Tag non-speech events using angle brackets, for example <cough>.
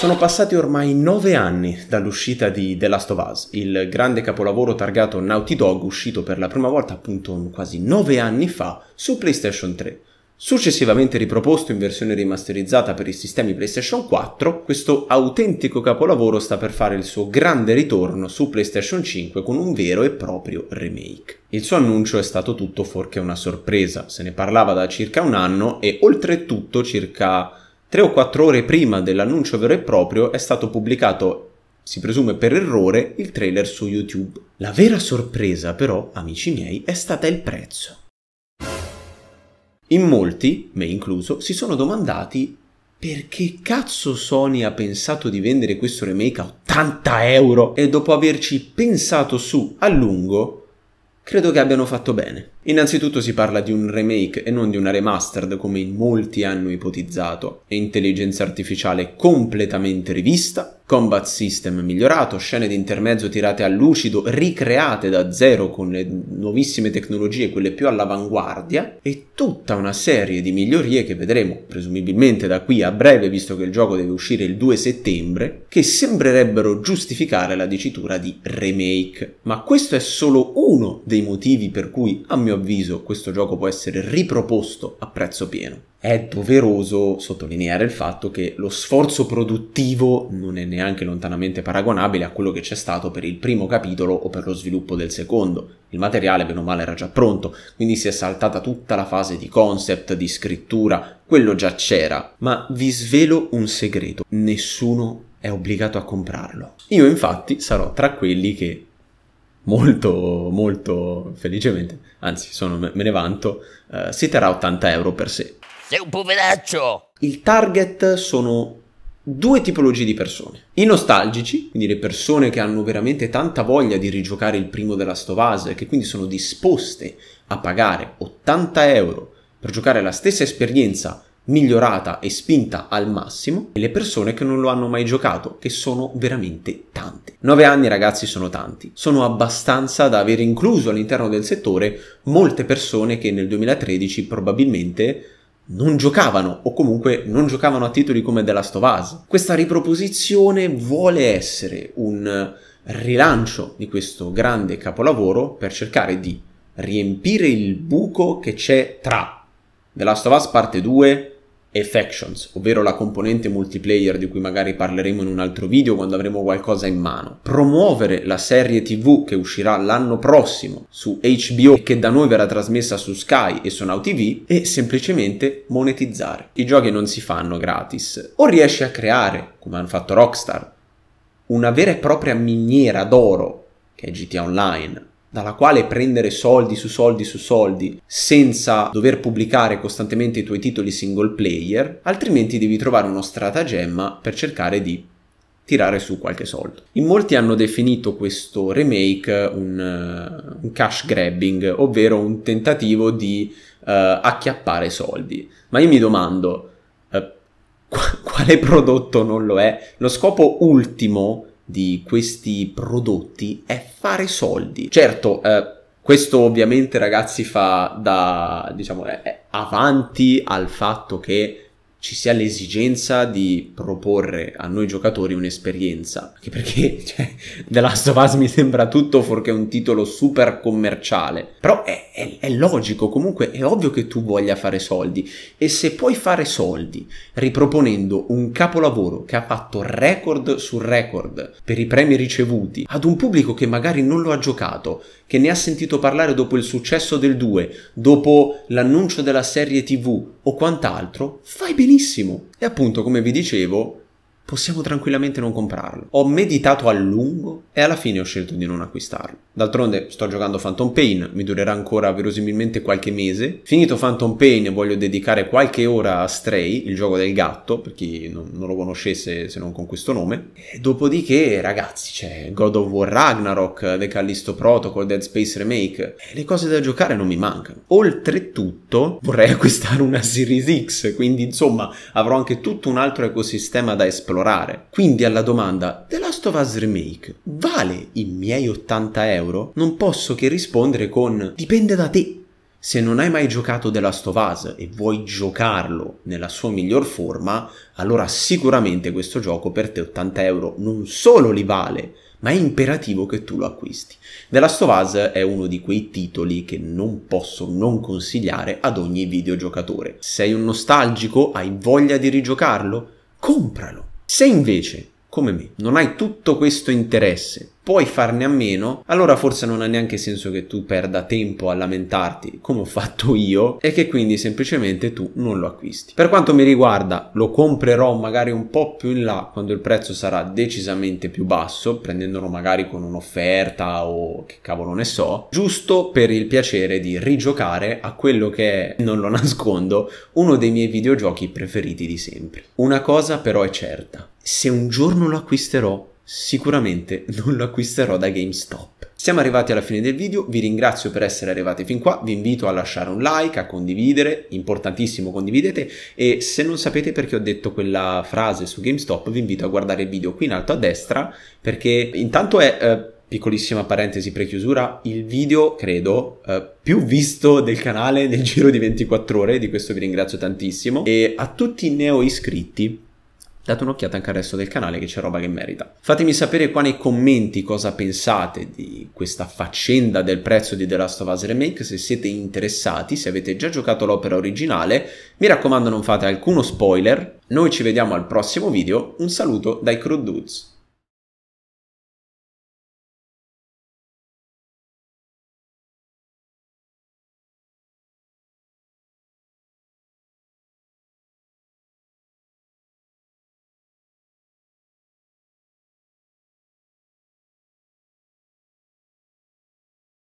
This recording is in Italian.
Sono passati ormai nove anni dall'uscita di The Last of Us, il grande capolavoro targato Naughty Dog uscito per la prima volta appunto quasi nove anni fa su PlayStation 3. Successivamente riproposto in versione rimasterizzata per i sistemi PlayStation 4, questo autentico capolavoro sta per fare il suo grande ritorno su PlayStation 5 con un vero e proprio remake. Il suo annuncio è stato tutto fuorché una sorpresa, se ne parlava da circa un anno e oltretutto circa tre o quattro ore prima dell'annuncio vero e proprio è stato pubblicato si presume per errore, il trailer su YouTube. La vera sorpresa però, amici miei, è stata il prezzo. In molti, me incluso, si sono domandati perché cazzo Sony ha pensato di vendere questo remake a 80 euro e dopo averci pensato su a lungo, credo che abbiano fatto bene. Innanzitutto si parla di un remake e non di una remastered come in molti hanno ipotizzato, e intelligenza artificiale completamente rivista, combat system migliorato, scene di intermezzo tirate a lucido, ricreate da zero con le nuovissime tecnologie, quelle più all'avanguardia, e tutta una serie di migliorie che vedremo presumibilmente da qui a breve, visto che il gioco deve uscire il 2 settembre, che sembrerebbero giustificare la dicitura di remake. Ma questo è solo uno dei motivi per cui, a mio mio avviso questo gioco può essere riproposto a prezzo pieno. È doveroso sottolineare il fatto che lo sforzo produttivo non è neanche lontanamente paragonabile a quello che c'è stato per il primo capitolo o per lo sviluppo del secondo. Il materiale, bene o male, era già pronto, quindi si è saltata tutta la fase di concept, di scrittura, quello già c'era. Ma vi svelo un segreto, nessuno è obbligato a comprarlo. Io infatti sarò tra quelli che molto molto felicemente, anzi sono, me ne vanto, eh, si terrà 80 euro per sé. Sei un poveraccio! Il target sono due tipologie di persone. I nostalgici, quindi le persone che hanno veramente tanta voglia di rigiocare il primo della Stovaz, che quindi sono disposte a pagare 80 euro per giocare la stessa esperienza migliorata e spinta al massimo e le persone che non lo hanno mai giocato, che sono veramente tante. 9 anni ragazzi sono tanti, sono abbastanza da aver incluso all'interno del settore molte persone che nel 2013 probabilmente non giocavano o comunque non giocavano a titoli come The Last of Us. Questa riproposizione vuole essere un rilancio di questo grande capolavoro per cercare di riempire il buco che c'è tra The Last of Us parte 2 e Factions, ovvero la componente multiplayer di cui magari parleremo in un altro video quando avremo qualcosa in mano. Promuovere la serie TV che uscirà l'anno prossimo su HBO e che da noi verrà trasmessa su Sky e su Now TV e semplicemente monetizzare. I giochi non si fanno gratis. O riesci a creare, come hanno fatto Rockstar, una vera e propria miniera d'oro che è GTA Online dalla quale prendere soldi su soldi su soldi senza dover pubblicare costantemente i tuoi titoli single player, altrimenti devi trovare uno stratagemma per cercare di tirare su qualche soldo. In molti hanno definito questo remake un, eh, un cash grabbing, ovvero un tentativo di uh, acchiappare soldi. Ma io mi domando, uh, eh, qu- <laughs> quale prodotto non lo è? Lo scopo ultimo di questi prodotti è fare soldi. Certo, eh, questo ovviamente ragazzi fa da, diciamo, eh, avanti al fatto che ci sia l'esigenza di proporre a noi giocatori un'esperienza. Anche perché <laughs> cioè, The Last of Us mi sembra tutto fuorché un titolo super commerciale. Però è, è, è, logico, comunque è ovvio che tu voglia fare soldi. E se puoi fare soldi riproponendo un capolavoro che ha fatto record su record per i premi ricevuti ad un pubblico che magari non lo ha giocato, che ne ha sentito parlare dopo il successo del 2, dopo l'annuncio della serie TV o quant'altro, fai benissimo benissimo. E appunto, come vi dicevo, possiamo tranquillamente non comprarlo. Ho meditato a lungo e alla fine ho scelto di non acquistarlo. D'altronde sto giocando Phantom Pain, mi durerà ancora verosimilmente qualche mese. Finito Phantom Pain voglio dedicare qualche ora a Stray, il gioco del gatto, per chi non, non lo conoscesse se non con questo nome. E dopodiché, ragazzi, c'è God of War Ragnarok, The Callisto Protocol, Dead Space Remake. Le cose da giocare non mi mancano. Oltretutto vorrei <laughs> acquistare una Series X, quindi insomma avrò anche tutto un altro ecosistema da esplorare esplorare. Quindi alla domanda The Last of Us Remake vale i miei 80 euro? Non posso che rispondere con dipende da te. Se non hai mai giocato The Last of Us e vuoi giocarlo nella sua miglior forma, allora sicuramente questo gioco per te 80 euro non solo li vale, ma è imperativo che tu lo acquisti. The Last of Us è uno di quei titoli che non posso non consigliare ad ogni videogiocatore. Sei un nostalgico? Hai voglia di rigiocarlo? Compralo! Se invece, come me, non hai tutto questo interesse puoi farne a meno, allora forse non ha neanche senso che tu perda tempo a lamentarti, come ho fatto io, e che quindi semplicemente tu non lo acquisti. Per quanto mi riguarda, lo comprerò magari un po' più in là quando il prezzo sarà decisamente più basso, prendendolo magari con un'offerta o che cavolo ne so, giusto per il piacere di rigiocare a quello che è, non lo nascondo, uno dei miei videogiochi preferiti di sempre. Una cosa però è certa, se un giorno lo acquisterò, sicuramente <laughs> non lo acquisterò da GameStop. Siamo arrivati alla fine del video, vi ringrazio per essere arrivati fin qua, vi invito a lasciare un like, a condividere, importantissimo condividete e se non sapete perché ho detto quella frase su GameStop vi invito a guardare il video qui in alto a destra perché intanto è... Eh, piccolissima parentesi prechiusura, il video credo eh, più visto del canale nel giro di 24 ore, di questo vi ringrazio tantissimo e a tutti i neo iscritti date un'occhiata anche al resto del canale che c'è roba che merita. Fatemi sapere qua nei commenti cosa pensate di questa faccenda del prezzo di The Last of Us Remake, se siete interessati, se avete già giocato l'opera originale, mi raccomando non fate alcuno spoiler, noi ci vediamo al prossimo video, un saluto dai Crude Dudes.